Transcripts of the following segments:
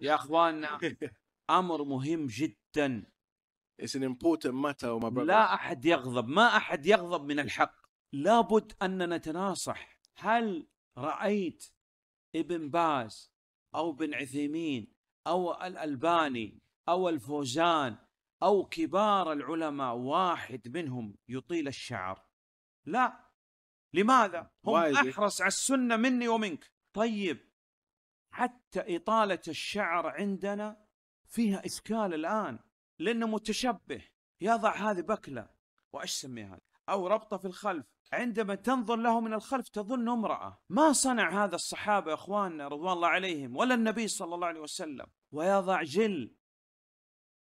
يا اخواننا امر مهم جدا It's an important matter oh my brother. لا احد يغضب ما احد يغضب من الحق لابد ان نتناصح هل رايت ابن باز او بن عثيمين او الالباني او الفوزان او كبار العلماء واحد منهم يطيل الشعر لا لماذا هم احرص على السنه مني ومنك طيب حتى إطالة الشعر عندنا فيها إشكال الآن لأنه متشبه يضع هذه بكلة وإيش سميها أو ربطة في الخلف عندما تنظر له من الخلف تظن امرأة ما صنع هذا الصحابة يا أخواننا رضوان الله عليهم ولا النبي صلى الله عليه وسلم ويضع جل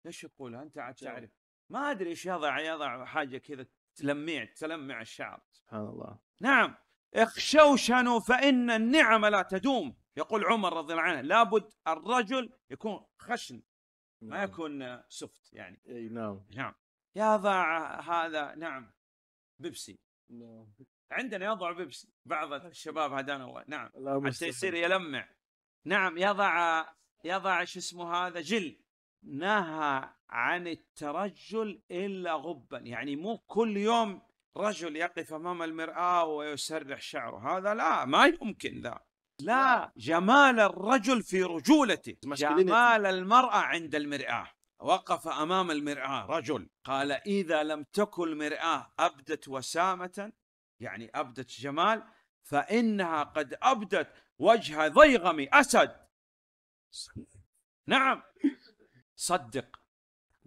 ايش يقول انت عاد تعرف ما ادري ايش يضع يضع حاجه كذا تلميع تلمع الشعر سبحان الله نعم اخشوشنوا فان النعم لا تدوم يقول عمر رضي الله عنه لابد الرجل يكون خشن ما نعم. يكون سفت يعني اي نعم نعم يضع هذا نعم بيبسي نعم عندنا يضع بيبسي بعض الشباب هدانا الله نعم حتى يصير يلمع نعم يضع يضع شو اسمه هذا جل نهى عن الترجل الا غبا يعني مو كل يوم رجل يقف امام المراه ويسرح شعره هذا لا ما يمكن ذا لا جمال الرجل في رجولته جمال المرأة عند المرآة وقف أمام المرآة رجل قال إذا لم تكن المرآة أبدت وسامة يعني أبدت جمال فإنها قد أبدت وجه ضيغم أسد نعم صدق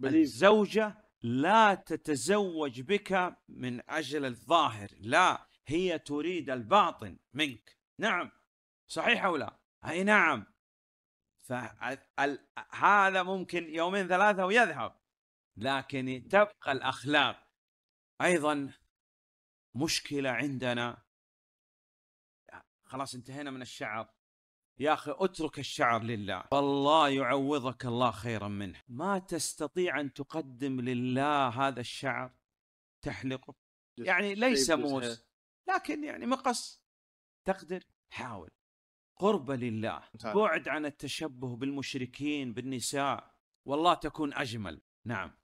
الزوجة لا تتزوج بك من أجل الظاهر لا هي تريد الباطن منك نعم صحيح او لا؟ اي نعم فهذا ممكن يومين ثلاثه ويذهب لكن تبقى الاخلاق ايضا مشكله عندنا خلاص انتهينا من الشعر يا اخي اترك الشعر لله والله يعوضك الله خيرا منه ما تستطيع ان تقدم لله هذا الشعر تحلقه يعني ليس موس لكن يعني مقص تقدر حاول قربة لله نعم. بعد عن التشبه بالمشركين بالنساء والله تكون أجمل نعم